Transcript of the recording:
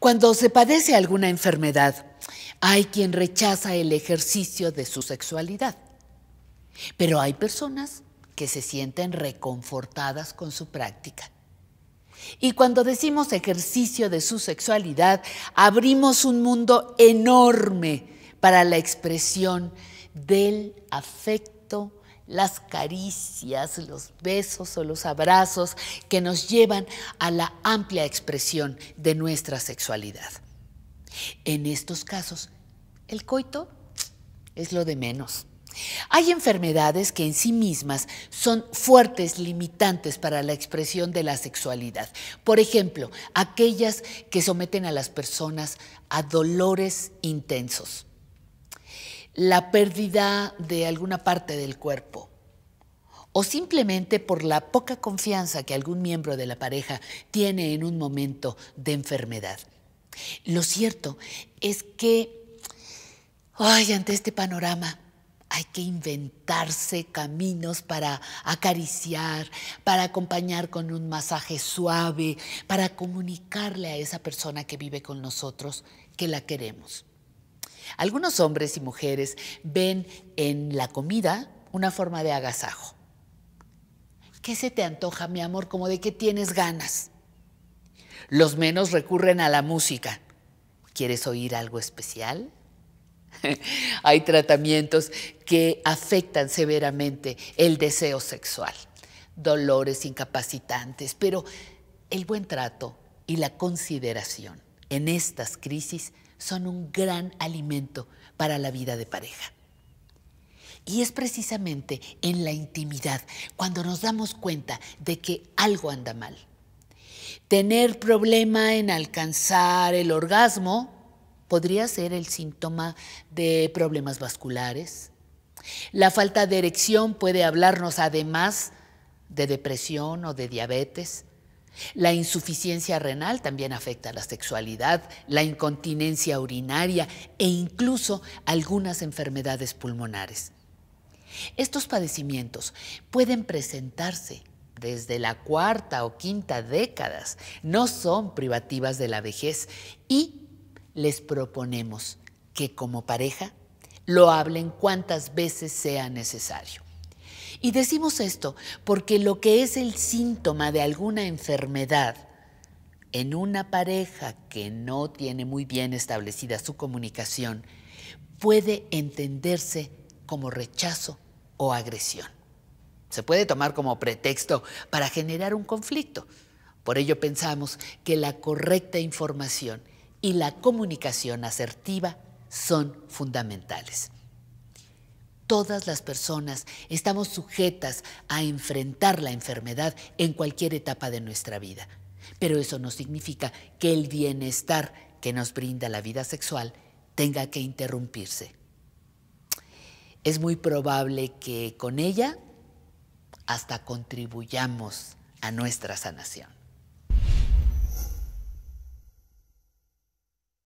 Cuando se padece alguna enfermedad, hay quien rechaza el ejercicio de su sexualidad, pero hay personas que se sienten reconfortadas con su práctica. Y cuando decimos ejercicio de su sexualidad, abrimos un mundo enorme para la expresión del afecto las caricias, los besos o los abrazos que nos llevan a la amplia expresión de nuestra sexualidad. En estos casos, el coito es lo de menos. Hay enfermedades que en sí mismas son fuertes limitantes para la expresión de la sexualidad. Por ejemplo, aquellas que someten a las personas a dolores intensos la pérdida de alguna parte del cuerpo o simplemente por la poca confianza que algún miembro de la pareja tiene en un momento de enfermedad. Lo cierto es que, ay, ante este panorama, hay que inventarse caminos para acariciar, para acompañar con un masaje suave, para comunicarle a esa persona que vive con nosotros que la queremos. Algunos hombres y mujeres ven en la comida una forma de agasajo. ¿Qué se te antoja, mi amor? Como de qué tienes ganas. Los menos recurren a la música. ¿Quieres oír algo especial? Hay tratamientos que afectan severamente el deseo sexual, dolores incapacitantes, pero el buen trato y la consideración en estas crisis son un gran alimento para la vida de pareja. Y es precisamente en la intimidad cuando nos damos cuenta de que algo anda mal. Tener problema en alcanzar el orgasmo podría ser el síntoma de problemas vasculares. La falta de erección puede hablarnos además de depresión o de diabetes. La insuficiencia renal también afecta a la sexualidad, la incontinencia urinaria e incluso algunas enfermedades pulmonares. Estos padecimientos pueden presentarse desde la cuarta o quinta décadas, no son privativas de la vejez y les proponemos que como pareja lo hablen cuantas veces sea necesario. Y decimos esto porque lo que es el síntoma de alguna enfermedad en una pareja que no tiene muy bien establecida su comunicación puede entenderse como rechazo o agresión. Se puede tomar como pretexto para generar un conflicto. Por ello pensamos que la correcta información y la comunicación asertiva son fundamentales. Todas las personas estamos sujetas a enfrentar la enfermedad en cualquier etapa de nuestra vida, pero eso no significa que el bienestar que nos brinda la vida sexual tenga que interrumpirse. Es muy probable que con ella hasta contribuyamos a nuestra sanación.